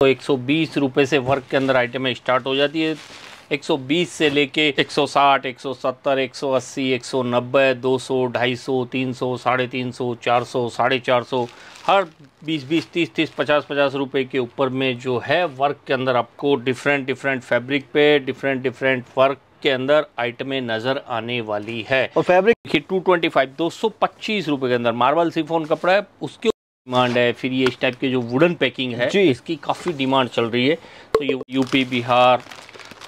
तो एक सौ से वर्क के अंदर आइटमें स्टार्ट हो जाती है 120 से लेके 160, 170, 180, 190, 200, 250, 300, साढ़े तीन सौ चार सौ साढ़े चार सौ हर 20, 20, 30, 30, 50, 50 रुपए के ऊपर में जो है वर्क के अंदर आपको डिफरेंट डिफरेंट फैब्रिक पे डिफरेंट डिफरेंट वर्क के अंदर आइटमें नजर आने वाली है और फैब्रिक देखिए टू ट्वेंटी फाइव दो सौ पच्चीस के अंदर मार्बल सिफोन कपड़ा है उसके डिमांड है फिर ये इस टाइप के जो वुडन पैकिंग है जी इसकी काफ़ी डिमांड चल रही है तो ये यूपी बिहार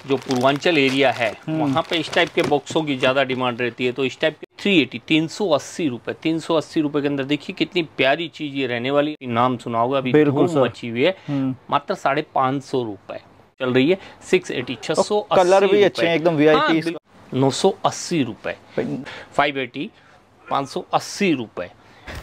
जो पूर्वांचल एरिया है हम्म। वहाँ पे इस टाइप के बॉक्सों की ज़्यादा डिमांड रहती है तो इस टाइप के थ्री एटी तीन सौ अस्सी रुपये तीन सौ अस्सी रुपये के अंदर देखिए कितनी प्यारी चीज़ ये रहने वाली नाम सुना होगा अभी बिल्कुल अच्छी हुई है हम्म। मात्र साढ़े पाँच सौ रूपए चल रही है सिक्स एटी छह सौ कलर भी अच्छे हैं एकदम वीआईपी हाँ, नौ सौ अस्सी रुपये फाइव एटी पाँच सौ अस्सी रुपये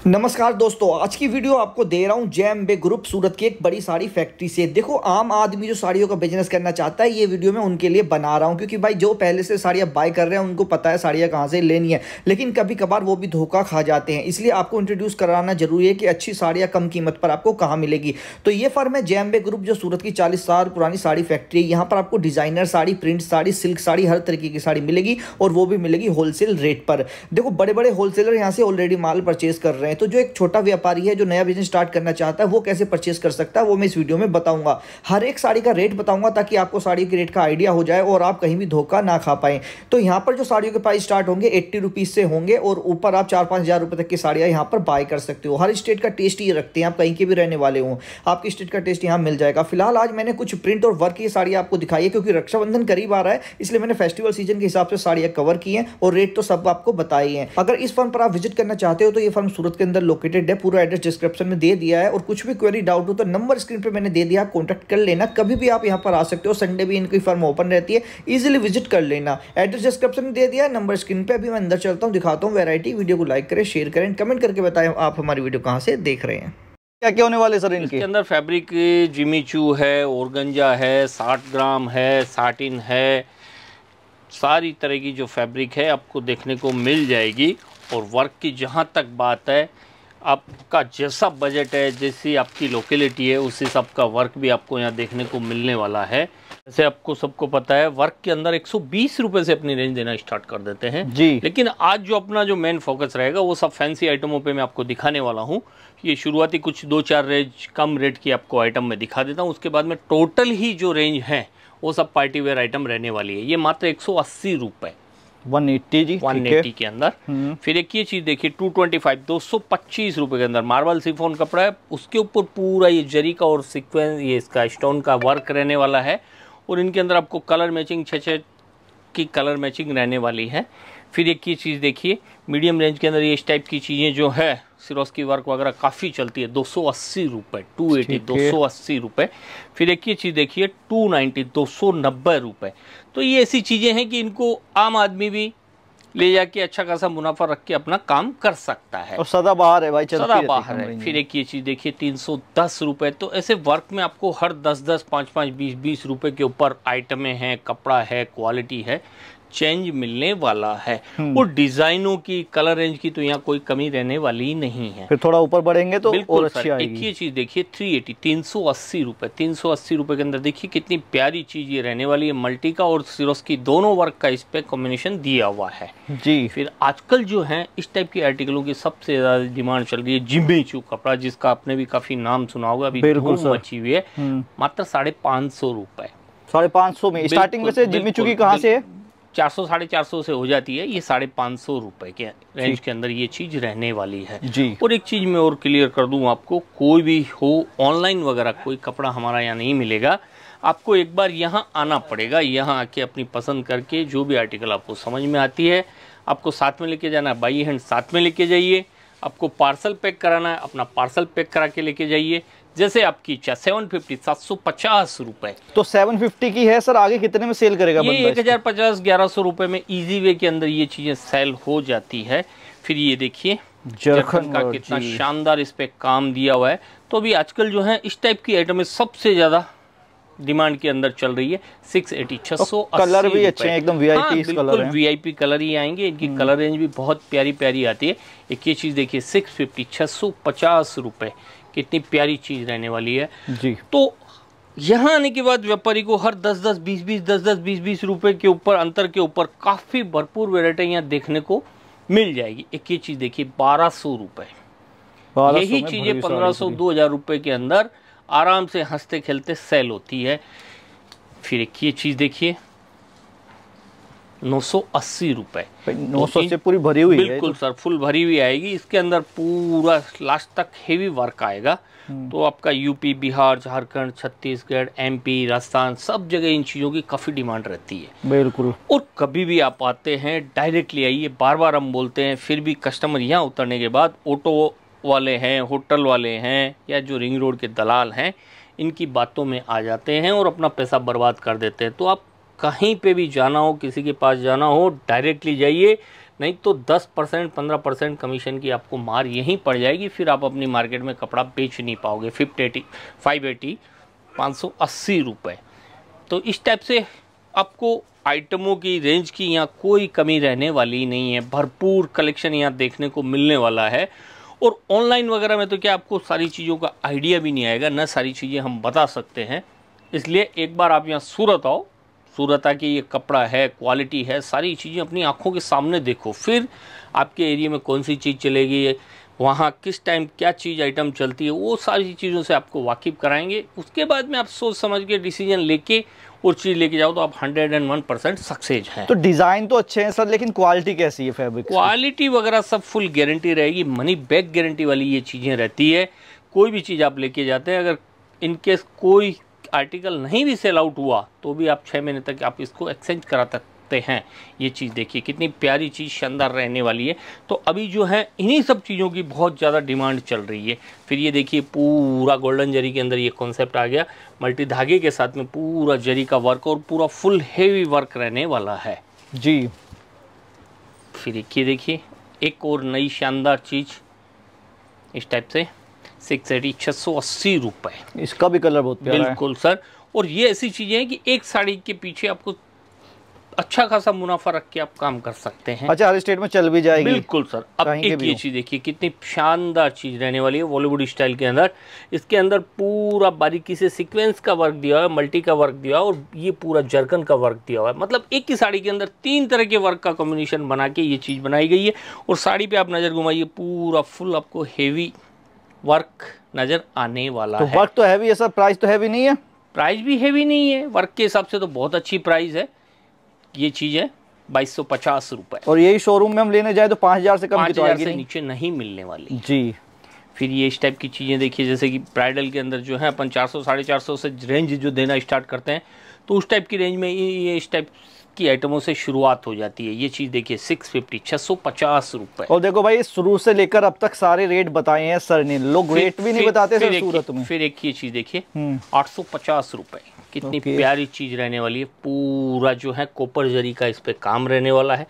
नमस्कार दोस्तों आज की वीडियो आपको दे रहा हूँ जैम बे ग्रुप सूरत की एक बड़ी साड़ी फैक्ट्री से देखो आम आदमी जो साड़ियों का बिजनेस करना चाहता है ये वीडियो मैं उनके लिए बना रहा हूँ क्योंकि भाई जो पहले से साड़ियाँ बाय कर रहे हैं उनको पता है साड़ियाँ कहाँ से लेनी है लेकिन कभी कभार वो भी धोखा खा जाते हैं इसलिए आपको इंट्रोड्यूस कराना जरूरी है कि अच्छी साड़ियाँ कम कीमत पर आपको कहाँ मिलेगी तो ये फर्म है जैम बे ग्रुप जो सूरत की चालीस साल पुरानी साड़ी फैक्ट्री है यहाँ पर आपको designer sari print sari silk sari हर तरीके की साड़ी मिलेगी और वो भी मिलेगी होलसेल रेट पर देखो बड़े बड़े होलसेलर यहाँ से ऑलरेडी माल परचेज कर रहे हैं तो जो एक छोटा व्यापारी है जो नया बिजनेस स्टार्ट करना चाहता है वो कैसे परचेस कर सकता है वो मैं इस वीडियो में बताऊंगा हर एक साड़ी का रेट बताऊंगा ताकि आपको साड़ी के रेट का आइडिया हो जाए और आप कहीं भी धोखा ना खा पाएँ तो यहाँ पर जो साड़ियों के प्राइस स्टार्ट होंगे एट्टी रुपीज़ से होंगे और ऊपर आप चार पाँच हज़ार रुपये तक की साड़ियाँ यहाँ पर बाय कर सकते हो हर स्टेट का टेस्ट ये रखते हैं आप कहीं के भी रहने वाले हों आपकी स्टेट का टेस्ट यहाँ मिल जाएगा फिलहाल आज मैंने कुछ प्रिंट और वर्क की साड़ी आपको दिखाई है क्योंकि रक्षाबंधन करीब आ रहा है इसलिए मैंने फेस्टिवल सीजन के हिसाब से साड़ियाँ कवर की हैं और रेट तो सब आपको बताई हैं अगर इस फर्म पर आप विजिट करना चाहते हो तो ये फर्म सूरत के अंदर लोकेटेड है पूरा एड्रेस डिस्क्रिप्शन में दे दिया है और कुछ भी क्वेरी डाउट हो तो नंबर स्क्रीन पर मैंने दे दिया आप कॉन्टैक्ट कर लेना कभी भी आप यहाँ पर आ सकते हो संडे भी इनकी फर्म ओपन रहती है ईजिली विजिट कर लेना एड्रेस डिस्क्रिप्शन में दे दिया नंबर स्क्रीन पर अभी मैं अंदर चलता हूँ दिखाता हूँ वेरायटी वीडियो को लाइक करें शेयर करें कमेंट करके बताएं आप हमारी वीडियो कहाँ से देख रहे हैं क्या क्या होने वाले सर इनके अंदर फैब्रिक जिमी चू है ओरगंजा है साठ ग्राम है साटिन है सारी तरह की जो फैब्रिक है आपको देखने को मिल जाएगी और वर्क की जहाँ तक बात है आपका जैसा बजट है जैसी आपकी लोकेलिटी है उस हिसाब का वर्क भी आपको यहाँ देखने को मिलने वाला है जैसे आपको सबको पता है वर्क के अंदर एक सौ से अपनी रेंज देना स्टार्ट कर देते हैं जी लेकिन आज जो अपना जो मेन फोकस रहेगा वो सब फैंसी आइटमों पे मैं आपको दिखाने वाला हूँ ये शुरुआती कुछ दो चार रेंज कम रेट की आपको आइटम में दिखा देता हूँ उसके बाद में टोटल ही जो रेंज है वो सब पार्टी वेयर आइटम रहने वाली है ये मात्र एक सौ 180 जी 180 के अंदर हम्म। फिर एक ये चीज देखिए 225 225 रुपए के अंदर मार्बल सिफोन कपड़ा है उसके ऊपर पूरा ये जरी का और सिक्वेंस ये इसका स्टोन का वर्क रहने वाला है और इनके अंदर आपको कलर मैचिंग छः छः की कलर मैचिंग रहने वाली है फिर एक ये चीज़ देखिए मीडियम रेंज के अंदर ये इस टाइप की चीज़ें जो है सिरोस की वर्क वगैरह काफ़ी चलती है दो सौ अस्सी रुपये टू एटी दो सौ अस्सी रुपये फिर एक ये चीज़ देखिए टू नाइन्टी दो सौ नब्बे रुपये तो ये ऐसी चीज़ें हैं कि इनको आम आदमी भी ले जाके अच्छा खासा मुनाफा रख के अपना काम कर सकता है और सदा बाहर है भाई सदा बाहर है फिर एक ये चीज़ देखिए तीन सौ दस रुपये तो ऐसे वर्क में आपको हर दस दस पाँच पाँच बीस बीस रुपये के ऊपर आइटमें हैं कपड़ा है क्वालिटी है चेंज मिलने वाला है हम्म। वो डिजाइनों की कलर रेंज की तो यहाँ कोई कमी रहने वाली नहीं है फिर थोड़ा ऊपर बढ़ेंगे तो और अच्छी आएगी एक ये चीज देखिए 380 380 रुपए अस्सी रुपए के अंदर देखिए कितनी प्यारी चीज ये रहने वाली है मल्टी का और सिरोस की दोनों वर्क का इस पे कॉम्बिनेशन दिया हुआ है जी फिर आजकल जो है इस टाइप के आर्टिकलों की सबसे ज्यादा डिमांड चल रही है जिम्मे चू कपड़ा जिसका आपने भी काफी नाम सुना होगा अभी बिल्कुल अच्छी हुई है हम्म। मात्र साढ़े पांच सौ रुपए साढ़े पांच सौ में स्टार्टिंग में जिम्मी चू की कहाँ से है चार सौ साढ़े चार सौ से हो जाती है ये साढ़े पाँच सौ रुपये के रेंज के अंदर ये चीज़ रहने वाली है जी और एक चीज़ मैं और क्लियर कर दूँ आपको कोई भी हो ऑनलाइन वगैरह कोई कपड़ा हमारा यहाँ नहीं मिलेगा आपको एक बार यहाँ आना पड़ेगा यहाँ आके अपनी पसंद करके जो भी आर्टिकल आपको समझ में आती है आपको साथ में लेके जाना बाई हैंड साथ में लेके जाइए आपको पार्सल पैक कराना है अपना पार्सल पैक करा के लेके जाइए जैसे आपकी इच्छा सेवन फिफ्टी सात सौ पचास रुपए तो सेवन फिफ्टी की है सर आगे कितने में सेल करेगा ये एक हजार पचास ग्यारह सौ रुपए में इजी वे के अंदर ये चीजें सेल हो जाती है फिर ये देखिए जरखन का कितना शानदार इस पे काम दिया हुआ है तो अभी आजकल जो है इस टाइप की आइटम सबसे ज्यादा डिमांड के अंदर चल रही है सिक्स एटी छह सौ कलर भी अच्छे हैं एकदम वीआईपी हाँ, बिल्कुल वीआईपी कलर ही आएंगे इनकी हम्म। कलर रेंज भी बहुत प्यारी प्यारी आती है एक ये चीज़ देखिए सिक्स फिफ्टी छह सौ पचास रुपए कितनी प्यारी चीज़ रहने वाली है जी तो यहाँ आने के बाद व्यापारी को हर दस दस बीस बीस दस दस बीस बीस रुपए के ऊपर अंतर के ऊपर काफ़ी भरपूर वेरायटी यहाँ देखने को मिल जाएगी एक ये चीज़ देखिए बारह सौ रुपए यही चीज़ें पंद्रह सौ दो हज़ार रुपए के अंदर आराम से हंसते खेलते सेल होती है फिर एक ये चीज़ देखिए 980 सौ अस्सी रुपये नौ सौ से पूरी भरी हुई तो। बिल्कुल सर फुल भरी हुई आएगी इसके अंदर पूरा लास्ट तक हेवी वर्क आएगा हम्म। तो आपका यूपी बिहार झारखंड छत्तीसगढ़ एमपी राजस्थान सब जगह इन चीज़ों की काफ़ी डिमांड रहती है बिल्कुल और कभी भी आप आते हैं डायरेक्टली आइए बार बार हम बोलते हैं फिर भी कस्टमर यहाँ उतरने के बाद ऑटो वाले हैं होटल वाले हैं या जो रिंग रोड के दलाल हैं इनकी बातों में आ जाते हैं और अपना पैसा बर्बाद कर देते हैं तो आप कहीं पे भी जाना हो किसी के पास जाना हो डायरेक्टली जाइए नहीं तो 10 परसेंट पंद्रह परसेंट कमीशन की आपको मार यहीं पड़ जाएगी फिर आप अपनी मार्केट में कपड़ा बेच नहीं पाओगे फिफ्ट एटी फाइव एटी पाँच सौ अस्सी रुपये तो इस टाइप से आपको आइटमों की रेंज की यहाँ कोई कमी रहने वाली नहीं है भरपूर कलेक्शन यहाँ देखने को मिलने वाला है और ऑनलाइन वगैरह में तो क्या आपको सारी चीज़ों का आइडिया भी नहीं आएगा न सारी चीज़ें हम बता सकते हैं इसलिए एक बार आप यहाँ सूरत आओ सूरत आके ये कपड़ा है क्वालिटी है सारी चीज़ें अपनी आँखों के सामने देखो फिर आपके एरिए में कौन सी चीज़ चलेगी वहाँ किस टाइम क्या चीज़ आइटम चलती है वो सारी चीज़ों से आपको वाकिफ़ कराएंगे उसके बाद में आप सोच समझ के डिसीजन लेके और चीज़ लेके जाओ तो आप hundred and one percent success हैं तो डिज़ाइन तो अच्छे हैं सर लेकिन क्वालिटी कैसी है फैब्रिक क्वालिटी वगैरह सब फुल गारंटी रहेगी मनी बैक गारंटी वाली ये चीज़ें रहती है कोई भी चीज़ आप लेके जाते हैं अगर इनकेस कोई आर्टिकल नहीं भी सेल आउट हुआ तो भी आप छः महीने तक आप इसको एक्सचेंज करा तक सकते हैं ये चीज़ देखिए कितनी प्यारी चीज़ शानदार रहने वाली है तो अभी जो है इन्हीं सब चीज़ों की बहुत ज़्यादा डिमांड चल रही है फिर ये देखिए पूरा गोल्डन जरी के अंदर ये कॉन्सेप्ट आ गया मल्टी धागे के साथ में पूरा जरी का वर्क और पूरा फुल हेवी वर्क रहने वाला है जी फिर एक ये देखिए एक और नई शानदार चीज़ इस टाइप से सिक्स एटी छः सौ अस्सी रुपये इसका भी कलर बहुत प्यारा बिल्कुल है। सर और ये ऐसी चीज़ें हैं कि एक साड़ी के पीछे आपको अच्छा खासा मुनाफा रख के आप काम कर सकते हैं अच्छा हर स्टेट में चल भी जाएगी बिल्कुल सर अब एक ये चीज़ देखिए कितनी शानदार चीज़ रहने वाली है बॉलीवुड स्टाइल के अंदर इसके अंदर पूरा बारीकी से सीक्वेंस का वर्क दिया हुआ है मल्टी का वर्क दिया हुआ और ये पूरा जर्कन का वर्क दिया हुआ है मतलब एक ही साड़ी के अंदर तीन तरह के वर्क का कॉम्बिनेशन बना के ये चीज़ बनाई गई है और साड़ी पे आप नज़र घुमाइए पूरा फुल आपको हेवी वर्क नज़र आने वाला तो है वर्क तो हैवी है सर प्राइस तो हैवी नहीं है प्राइस भी हैवी नहीं है वर्क के हिसाब से तो बहुत अच्छी प्राइस है ये चीज़ है बाईस सौ पचास रुपये और यही शोरूम में हम लेने जाए तो पांच हज़ार से कम तो पाँच हज़ार से नीचे नहीं मिलने वाली जी फिर ये इस टाइप की चीज़ें देखिए जैसे कि ब्राइडल के अंदर जो है अपन चार सौ साढ़े चार सौ से रेंज जो देना स्टार्ट करते हैं तो उस टाइप की रेंज में ये इस टाइप की आइटमों से शुरुआत हो जाती है ये चीज़ देखिए सिक्स फिफ्टी छह सौ पचास रुपये और देखो भाई शुरू से लेकर अब तक सारे रेट बताए हैं सर ने लोग रेट भी नहीं बताते फिर, एक ये चीज़ देखिए हम्म। आठ सौ पचास रुपए कितनी okay. प्यारी चीज़ रहने वाली है पूरा जो है कोपर जरी का इस पर काम रहने वाला है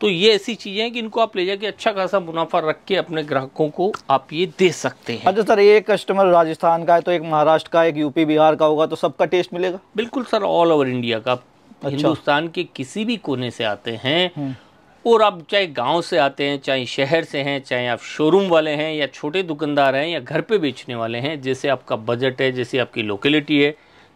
तो ये ऐसी चीज़ें हैं कि इनको आप ले जाके अच्छा खासा मुनाफा रख के अपने ग्राहकों को आप ये दे सकते हैं अच्छा सर ये कस्टमर राजस्थान का है तो एक महाराष्ट्र का एक यूपी बिहार का होगा तो सबका टेस्ट मिलेगा बिल्कुल सर ऑल ओवर इंडिया का अच्छा। हिंदुस्तान के किसी भी कोने से आते हैं हम्म। और आप चाहे गांव से आते हैं चाहे शहर से हैं चाहे आप शोरूम वाले हैं या छोटे दुकानदार हैं या घर पे बेचने वाले हैं जैसे आपका बजट है जैसे आपकी लोकेलिटी है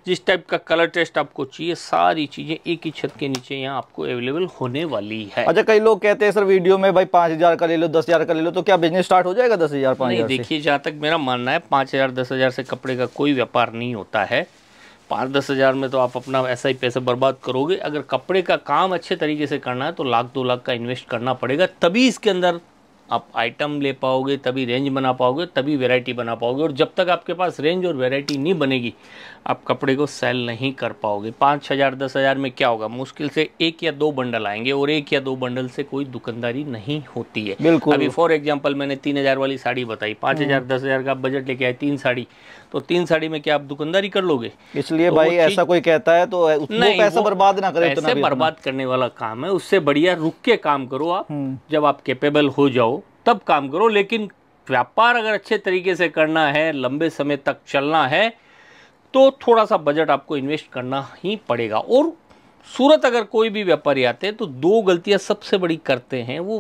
जिस टाइप का कलर टेस्ट आपको चाहिए सारी चीज़ें एक ही छत के नीचे यहाँ आपको अवेलेबल होने वाली है अच्छा कई लोग कहते हैं सर वीडियो में भाई पांच हज़ार का ले लो दस हज़ार का ले लो तो क्या बिजनेस स्टार्ट हो जाएगा दस हज़ार पाँच देखिए जहाँ तक मेरा मानना है पाँच हज़ार दस हज़ार से कपड़े का कोई व्यापार नहीं होता है पाँच दस हज़ार में तो आप अपना ऐसा ही पैसा बर्बाद करोगे अगर कपड़े का काम अच्छे तरीके से करना है तो लाख दो लाख का इन्वेस्ट करना पड़ेगा तभी इसके अंदर आप आइटम ले पाओगे तभी रेंज बना पाओगे तभी वैरायटी बना पाओगे और जब तक आपके पास रेंज और वैरायटी नहीं बनेगी आप कपड़े को सेल नहीं कर पाओगे पाँच हज़ार दस हज़ार में क्या होगा मुश्किल से एक या दो बंडल आएंगे और एक या दो बंडल से कोई दुकानदारी नहीं होती है बिल्कुल अभी फॉर एग्जाम्पल मैंने तीन हज़ार वाली साड़ी बताई पाँच हज़ार हम्म। दस हज़ार का बजट लेके आए तीन साड़ी तो तीन साड़ी में क्या आप दुकानदारी कर लोगे इसलिए तो भाई ऐसा कोई कहता है तो पैसा बर्बाद ना करें बर्बाद करने वाला काम है उससे बढ़िया रुक के काम करो आप हम्म। जब आप केपेबल हो जाओ तब काम करो लेकिन व्यापार अगर अच्छे तरीके से करना है लंबे समय तक चलना है तो थोड़ा सा बजट आपको इन्वेस्ट करना ही पड़ेगा और सूरत अगर कोई भी व्यापारी आते हैं तो दो गलतियां सबसे बड़ी करते हैं वो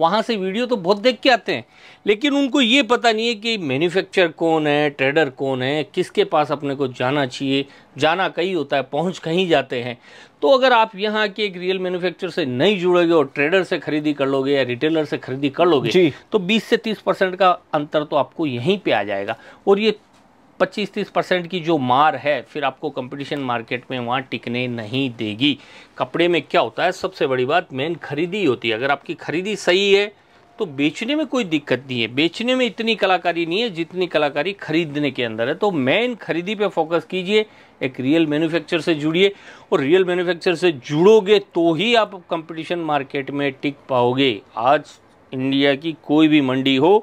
वहाँ से वीडियो तो बहुत देख के आते हैं लेकिन उनको ये पता नहीं है कि मैन्युफैक्चर कौन है ट्रेडर कौन है किसके पास अपने को जाना चाहिए जाना कहीं होता है पहुँच कहीं जाते हैं तो अगर आप यहाँ के एक रियल मैन्युफैक्चर से नहीं जुड़ोगे और ट्रेडर से खरीदी कर लोगे या रिटेलर से खरीदी कर लोगे तो बीस से तीस परसेंट का अंतर तो आपको यहीं पर आ जाएगा और ये पच्चीस तीस परसेंट की जो मार है फिर आपको कंपटीशन मार्केट में वहाँ टिकने नहीं देगी कपड़े में क्या होता है सबसे बड़ी बात मेन खरीदी होती है अगर आपकी खरीदी सही है तो बेचने में कोई दिक्कत नहीं है बेचने में इतनी कलाकारी नहीं है जितनी कलाकारी खरीदने के अंदर है तो मेन खरीदी पे फोकस कीजिए एक रियल मैन्युफैक्चर से जुड़िए और रियल मैन्युफैक्चर से जुड़ोगे तो ही आप कंपटीशन मार्केट में टिक पाओगे आज इंडिया की कोई भी मंडी हो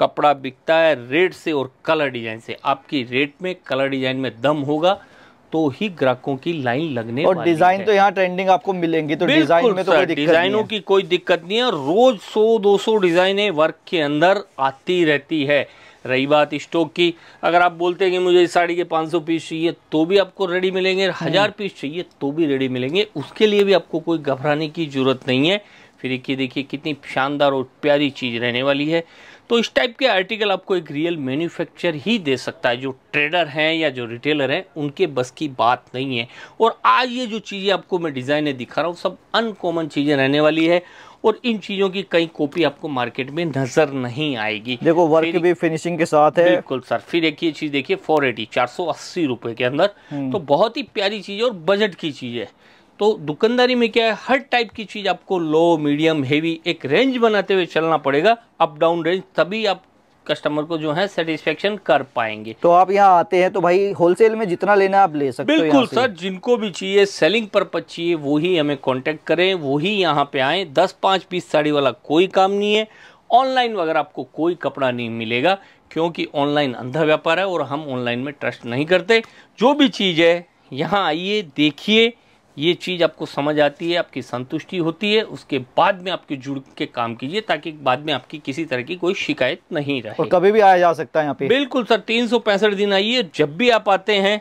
कपड़ा बिकता है रेट से और कलर डिजाइन से आपकी रेट में कलर डिजाइन में दम होगा तो ही ग्राहकों की लाइन लगने और डिजाइन तो यहाँ ट्रेंडिंग आपको मिलेंगी तो डिजाइन में तो डिजाइनों की कोई दिक्कत नहीं है रोज 100-200 डिजाइने वर्क के अंदर आती रहती है रही बात स्टॉक की अगर आप बोलते हैं कि मुझे इस साड़ी के 500 पीस चाहिए तो भी आपको रेडी मिलेंगे हम्म। हजार पीस चाहिए तो भी रेडी मिलेंगे उसके लिए भी आपको कोई घबराने की जरूरत नहीं है फिर देखिए कितनी शानदार और प्यारी चीज़ रहने वाली है तो इस टाइप के आर्टिकल आपको एक रियल मैन्युफैक्चर ही दे सकता है जो ट्रेडर हैं या जो रिटेलर हैं उनके बस की बात नहीं है और आज ये जो चीज़ें आपको मैं डिज़ाइनें दिखा रहा हूँ सब अनकॉमन चीज़ें रहने वाली है और इन चीज़ों की कई कॉपी आपको मार्केट में नज़र नहीं आएगी देखो वर्क भी फिनिशिंग के साथ है बिल्कुल सर फिर एक ये चीज़ देखिए फोर एटी चार सौ अस्सी के अंदर हम्म। तो बहुत ही प्यारी चीज़ है और बजट की चीज़ है तो दुकानदारी में क्या है हर टाइप की चीज़ आपको लो मीडियम हेवी एक रेंज बनाते हुए चलना पड़ेगा अप डाउन रेंज तभी आप कस्टमर को जो है सेटिस्फेक्शन कर पाएंगे तो आप यहाँ आते हैं तो भाई होलसेल में जितना लेना आप ले सकते हो बिल्कुल सर जिनको भी चाहिए सेलिंग पर्पज चाहिए वो ही हमें कांटेक्ट करें वो ही यहाँ पे आए दस पाँच पीस साड़ी वाला कोई काम नहीं है ऑनलाइन वगैरह आपको कोई कपड़ा नहीं मिलेगा क्योंकि ऑनलाइन अंधा व्यापार है और हम ऑनलाइन में ट्रस्ट नहीं करते जो भी चीज़ है यहाँ आइए देखिए ये चीज़ आपको समझ आती है आपकी संतुष्टि होती है उसके बाद में आपके जुड़ के काम कीजिए ताकि बाद में आपकी किसी तरह की कोई शिकायत नहीं रहे और कभी भी आया जा सकता है यहाँ पे बिल्कुल सर तीन दिन आइए जब भी आप आते हैं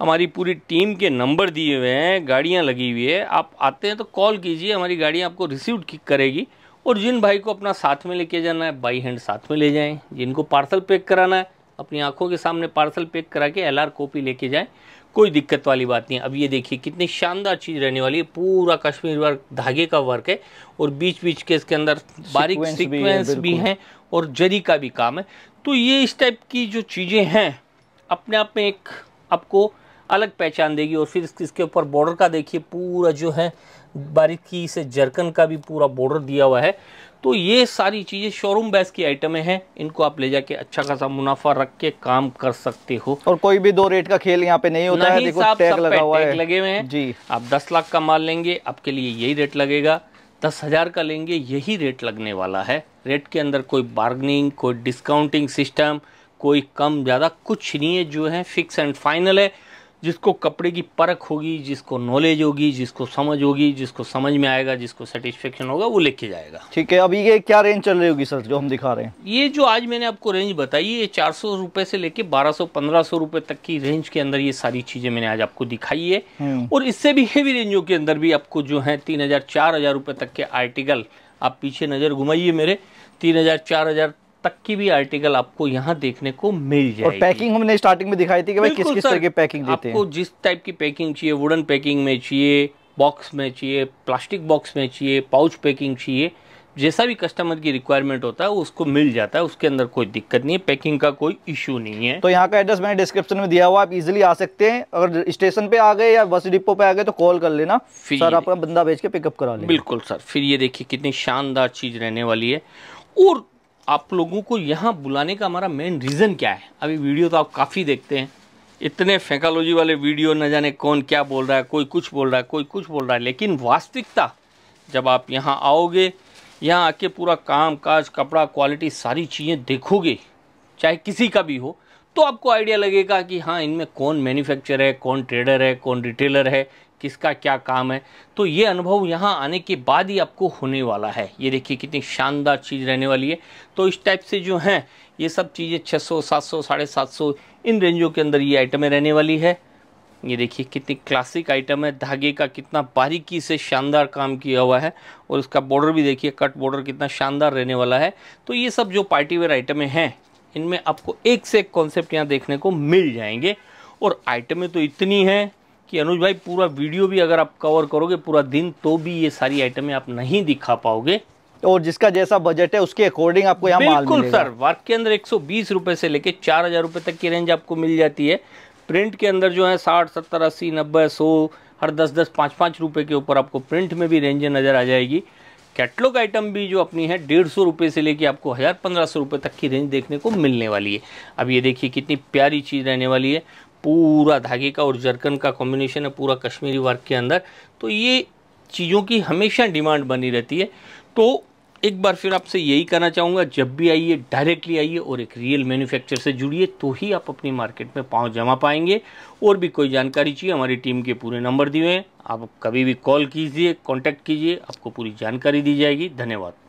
हमारी पूरी टीम के नंबर दिए हुए हैं गाड़ियाँ लगी हुई है आप आते हैं तो कॉल कीजिए हमारी गाड़ियाँ आपको रिसीव करेगी और जिन भाई को अपना साथ में लेके जाना है बाई हैंड साथ में ले जाएँ जिनको पार्सल पैक कराना है अपनी आंखों के सामने पार्सल पैक करा के एल आर कॉपी लेके जाएं कोई दिक्कत वाली बात नहीं अब ये देखिए कितनी शानदार चीज़ रहने वाली है पूरा कश्मीर वर्क धागे का वर्क है और बीच बीच के इसके अंदर बारीक सीक्वेंस भी, भी है और जरी का भी काम है तो ये इस टाइप की जो चीज़ें हैं अपने आप में एक आपको अलग पहचान देगी और फिर इसके ऊपर बॉर्डर का देखिए पूरा जो है बारीकी से जरकन का भी पूरा बॉर्डर दिया हुआ है तो ये सारी चीज़ें शोरूम बैस की आइटमें हैं इनको आप ले जाके अच्छा खासा मुनाफा रख के काम कर सकते हो और कोई भी दो रेट का खेल यहाँ पे नहीं होता नहीं है देखो टैग लगा हुआ है लगे हुए हैं जी आप दस लाख का माल लेंगे आपके लिए यही रेट लगेगा दस हज़ार का लेंगे यही रेट लगने वाला है रेट के अंदर कोई बार्गनिंग कोई डिस्काउंटिंग सिस्टम कोई कम ज़्यादा कुछ नहीं है जो है फिक्स एंड फाइनल है जिसको कपड़े की परख होगी जिसको नॉलेज होगी जिसको समझ होगी जिसको समझ में आएगा जिसको सेटिस्फेक्शन होगा वो लेके जाएगा ठीक है अभी ये क्या रेंज चल रही होगी सर जो हम दिखा रहे हैं ये जो आज मैंने आपको रेंज बताई ये चार सौ से लेके बारह सौ पंद्रह सौ रूपये तक की रेंज के अंदर ये सारी चीज़ें मैंने आज आपको दिखाई है हम्म। और इससे भी हेवी रेंजों के अंदर भी आपको जो है तीन हज़ार चार हज़ार तक के आर्टिकल आप पीछे नज़र घुमाइए मेरे तीन हज़ार चार हज़ार तक की भी आर्टिकल आपको यहाँ देखने को मिल जाएगी और पैकिंग हमने स्टार्टिंग में दिखाई थी कि भाई किस किस तरह की पैकिंग देते आपको हैं। जिस टाइप की पैकिंग चाहिए वुडन पैकिंग में चाहिए बॉक्स में चाहिए प्लास्टिक बॉक्स में चाहिए पाउच पैकिंग चाहिए जैसा भी कस्टमर की रिक्वायरमेंट होता है उसको मिल जाता है उसके अंदर कोई दिक्कत नहीं है पैकिंग का कोई इशू नहीं है तो यहाँ का एड्रेस मैंने डिस्क्रिप्शन में दिया हुआ आप इजीली आ सकते हैं अगर स्टेशन पे आ गए या बस डिपो पे आ गए तो कॉल कर लेना फिर सर आपका बंदा भेज के पिकअप करा लेना बिल्कुल सर फिर ये देखिए कितनी शानदार चीज़ रहने वाली है और आप लोगों को यहाँ बुलाने का हमारा मेन रीज़न क्या है अभी वीडियो तो आप काफ़ी देखते हैं इतने फेंकालोजी वाले वीडियो न जाने कौन क्या बोल रहा है कोई कुछ बोल रहा है कोई कुछ बोल रहा है लेकिन वास्तविकता जब आप यहाँ आओगे यहाँ आके पूरा काम काज कपड़ा क्वालिटी सारी चीज़ें देखोगे चाहे किसी का भी हो तो आपको आइडिया लगेगा कि हाँ इनमें कौन मैन्युफैक्चर है कौन ट्रेडर है कौन रिटेलर है किसका क्या काम है तो ये अनुभव यहाँ आने के बाद ही आपको होने वाला है ये देखिए कितनी शानदार चीज़ रहने वाली है तो इस टाइप से जो हैं ये सब चीज़ें 600 700 साढ़े सात इन रेंजों के अंदर ये आइटमें रहने वाली है ये देखिए कितनी क्लासिक आइटम है धागे का कितना बारीकी से शानदार काम किया हुआ है और इसका बॉर्डर भी देखिए कट बॉर्डर कितना शानदार रहने वाला है तो ये सब जो पार्टीवेयर आइटमें हैं इनमें आपको एक से एक कॉन्सेप्ट यहाँ देखने को मिल जाएंगे और आइटमें तो इतनी हैं कि अनुज भाई पूरा वीडियो भी अगर आप कवर करोगे पूरा दिन तो भी ये सारी आइटमें आप नहीं दिखा पाओगे और जिसका जैसा बजट है उसके अकॉर्डिंग आपको यहाँ बिल्कुल सर वर्क के अंदर एक सौ से लेके चार हजार तक की रेंज आपको मिल जाती है प्रिंट के अंदर जो है साठ सत्तर अस्सी नब्बे सौ हर दस दस पाँच पाँच रुपये के ऊपर आपको प्रिंट में भी रेंज नज़र आ जाएगी कैटलॉग आइटम भी जो अपनी है डेढ़ सौ रुपये से लेके आपको हज़ार पंद्रह सौ रुपये तक की रेंज देखने को मिलने वाली है अब ये देखिए कितनी प्यारी चीज़ रहने वाली है पूरा धागे का और जरकन का कॉम्बिनेशन है पूरा कश्मीरी वर्क के अंदर तो ये चीज़ों की हमेशा डिमांड बनी रहती है तो एक बार फिर आपसे यही कहना चाहूँगा जब भी आइए डायरेक्टली आइए और एक रियल मैन्युफैक्चर से जुड़िए तो ही आप अपनी मार्केट में पाँव जमा पाएंगे और भी कोई जानकारी चाहिए हमारी टीम के पूरे नंबर दिए हैं आप कभी भी कॉल कीजिए कॉन्टैक्ट कीजिए आपको पूरी जानकारी दी जाएगी धन्यवाद